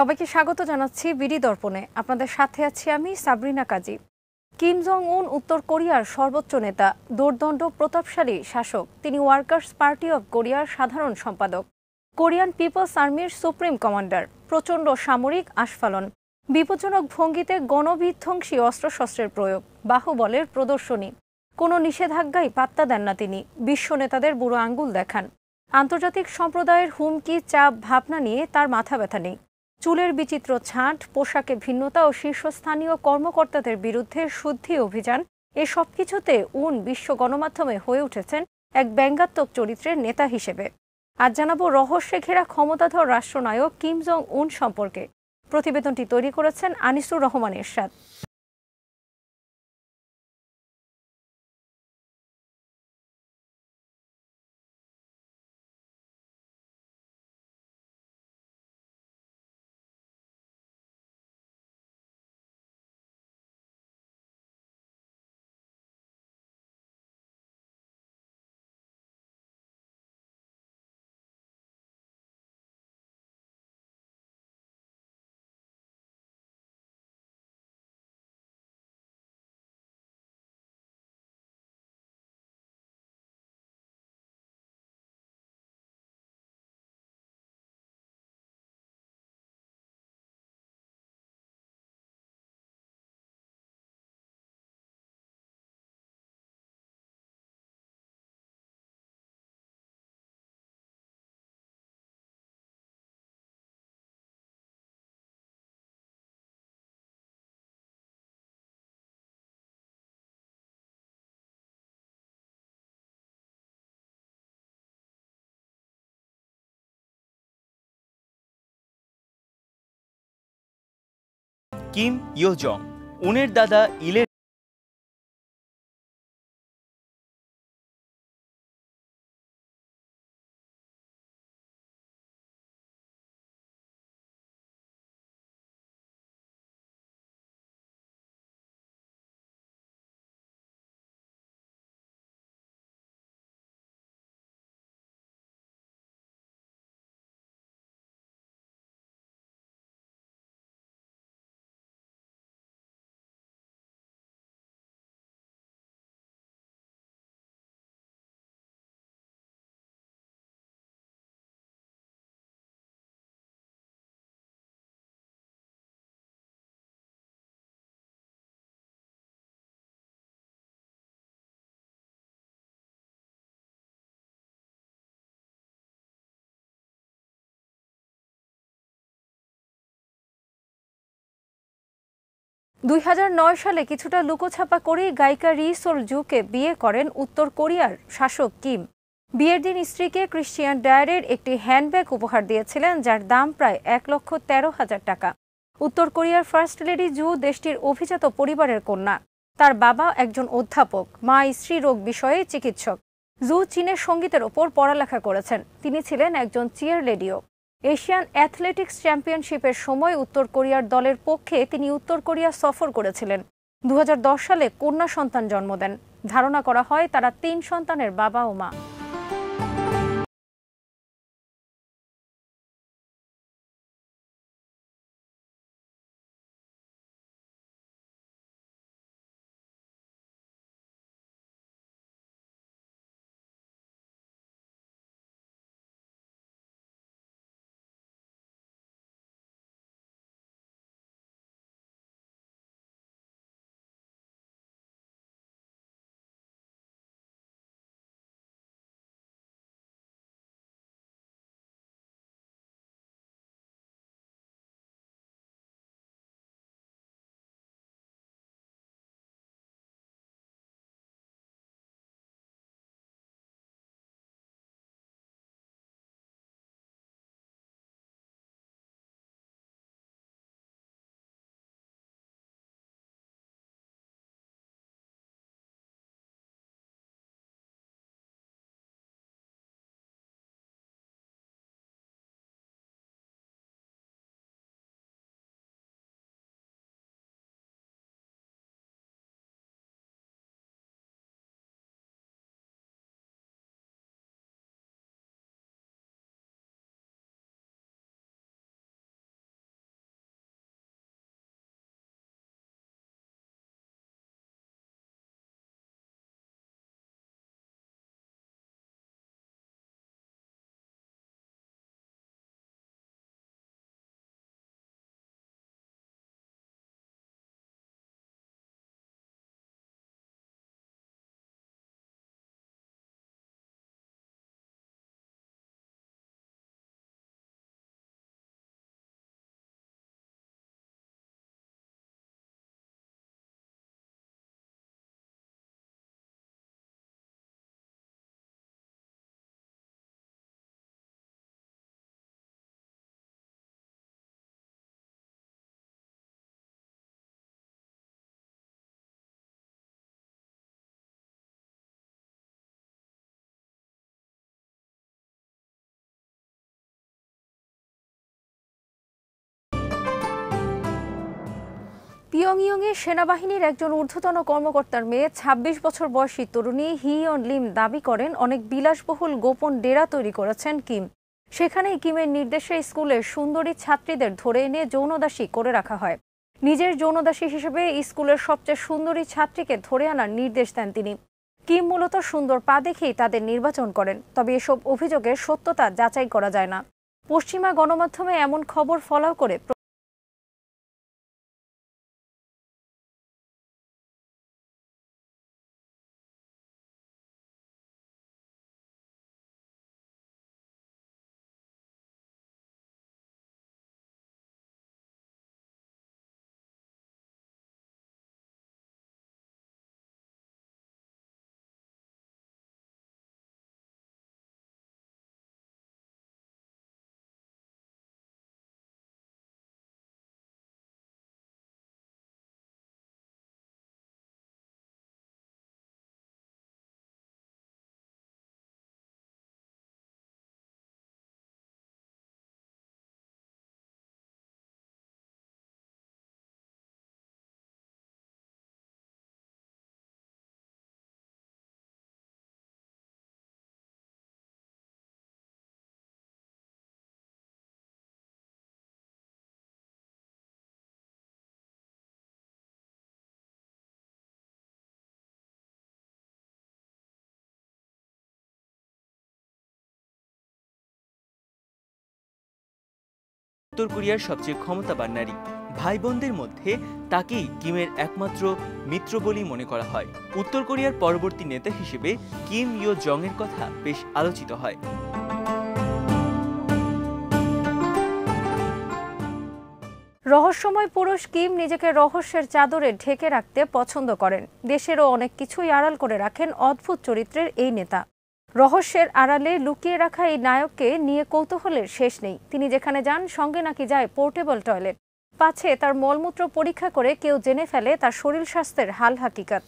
সবাইকে স্বাগত জানাচ্ছি বিডি দর্পণে আপনাদের সাথে আছি আমি সাবরিনা কাজী কিম জং উন উত্তর কোরিয়ার সর্বোচ্চ নেতা দুর্দণ্ড প্রতাপশালী শাসক তিনি ওয়ার্কার্স পার্টি অব কোরিয়ার সাধারণ সম্পাদক কোরিয়ান পিপলস আর্মির সুপ্রিম কমান্ডার প্রচণ্ড সামরিক আস্ফালন বিপজ্জনক ভঙ্গিতে গণবিধ্বংসী অস্ত্রশস্ত্রের প্রয়োগ বাহুবলের প্রদর্শনী কোনো নিষেধাজ্ঞাই পাত্তা দেন না তিনি বিশ্ব নেতাদের বুড়ো আঙ্গুল দেখান আন্তর্জাতিক সম্প্রদায়ের হুমকি চাপ ভাবনা নিয়ে তার মাথা ব্যথা নেই চুলের বিচিত্র ছাঁট পোশাকে ভিন্নতা ও শীর্ষস্থানীয় কর্মকর্তাদের বিরুদ্ধে শুদ্ধি অভিযান এ সবকিছুতে উন বিশ্ব গণমাধ্যমে হয়ে উঠেছেন এক ব্যঙ্গাত্মক চরিত্রের নেতা হিসেবে আজ জানাবো রহস্যে ঘেরা ক্ষমতাধর রাষ্ট্রনায়ক কিম জং উন সম্পর্কে প্রতিবেদনটি তৈরি করেছেন আনিসুর রহমান এরশাদ কিম ইয়োজং উনের দাদা ইলের দুই সালে কিছুটা লুকোছাপা করে গায়িকা রি জুকে বিয়ে করেন উত্তর কোরিয়ার শাসক কিম বিয়ের দিন স্ত্রীকে ক্রিশ্চিয়ান ডায়ারের একটি হ্যান্ডব্যাগ উপহার দিয়েছিলেন যার দাম প্রায় এক লক্ষ তেরো হাজার টাকা উত্তর কোরিয়ার ফার্স্ট লেডি জু দেশটির অভিজাত পরিবারের কন্যা তার বাবা একজন অধ্যাপক মা স্ত্রী রোগ বিষয়ে চিকিৎসক জু চীনের সঙ্গীতের ওপর পড়ালেখা করেছেন তিনি ছিলেন একজন চিয়ার লেডিও এশিয়ান অ্যাথলেটিক্স চ্যাম্পিয়নশিপের সময় উত্তর কোরিয়ার দলের পক্ষে তিনি উত্তর কোরিয়া সফর করেছিলেন দু সালে কন্যা সন্তান জন্ম দেন ধারণা করা হয় তারা তিন সন্তানের বাবা ও মা এর সেনাবাহিনীর একজন ঊর্ধ্বতন কর্মকর্তার মেয়ে ২৬ বছর বয়সী তরুণী হিয়ন লিম দাবি করেন অনেক বিলাসবহুল গোপন ডেরা তৈরি করেছেন কিম সেখানেই কিমের নির্দেশে স্কুলে সুন্দরী ছাত্রীদের ধরে এনে যৌনদাসী করে রাখা হয় নিজের যৌনদাসী হিসেবে স্কুলের সবচেয়ে সুন্দরী ছাত্রীকে ধরে আনার নির্দেশ দেন তিনি কিম মূলত সুন্দর পা দেখেই তাদের নির্বাচন করেন তবে এসব অভিযোগের সত্যতা যাচাই করা যায় না পশ্চিমা গণমাধ্যমে এমন খবর ফলাও করে উত্তর কোরিয়ার সবচেয়ে ক্ষমতাবান নারী ভাই বোনদের মধ্যে তাকেই কিমের একমাত্র মিত্র বলেই মনে করা হয় উত্তর কোরিয়ার পরবর্তী নেতা হিসেবে কিম ইয় জং এর কথা বেশ আলোচিত হয় রহস্যময় পুরুষ কিম নিজেকে রহস্যের চাদরে ঢেকে রাখতে পছন্দ করেন দেশেরও অনেক কিছুই আড়াল করে রাখেন অদ্ভুত চরিত্রের এই নেতা রহস্যের আড়ালে লুকিয়ে রাখা এই নায়ককে নিয়ে কৌতূহলের শেষ নেই তিনি যেখানে যান সঙ্গে নাকি যায় পোর্টেবল টয়লেট পাছে তার মলমূত্র পরীক্ষা করে কেউ জেনে ফেলে তার শরীর স্বাস্থ্যের হাল হাকিকাত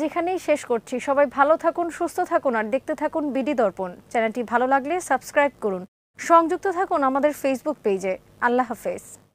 আজ এখানেই শেষ করছি সবাই ভালো থাকুন সুস্থ থাকুন আর দেখতে থাকুন বিডি দর্পণ চ্যানেলটি ভালো লাগলে সাবস্ক্রাইব করুন সংযুক্ত থাকুন আমাদের ফেসবুক পেজে আল্লাহ হাফেজ